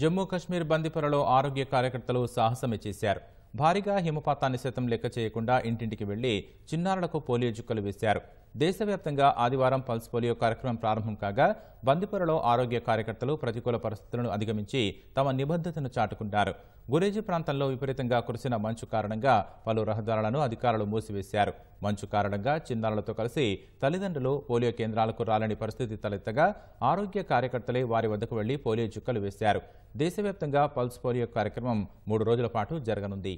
జమ్మూ కశ్మీర్ బందీపొరలో ఆరోగ్య కార్యకర్తలు సాహసమే చేశారు భారీగా హిమపాతాన్ని సైతం లెక్క చేయకుండా ఇంటింటికి వెళ్లి చిన్నారులకు పోలియో చుక్కలు వేశారు దేశవ్యాప్తంగా ఆదివారం పల్స్ పోలియో కార్యక్రమం ప్రారంభం కాగా బందిపొరలో ఆరోగ్య కార్యకర్తలు ప్రతికూల పరిస్థితులను అధిగమించి తమ నిబద్ధతను చాటుకున్నారు గురేజీ ప్రాంతంలో విపరీతంగా కురిసిన మంచు కారణంగా పలు రహదారులను అధికారులు మూసివేశారు మంచు కారణంగా చిన్నారులతో కలిసి తల్లిదండ్రులు పోలియో కేంద్రాలకు రాలని పరిస్థితి తలెత్తగా ఆరోగ్య కార్యకర్తలే వారి వద్దకు వెళ్లి పోలియో చుక్కలు వేశారు దేశవ్యాప్తంగా పల్స్ పోలియో కార్యక్రమం మూడు రోజుల పాటు జరగనుంది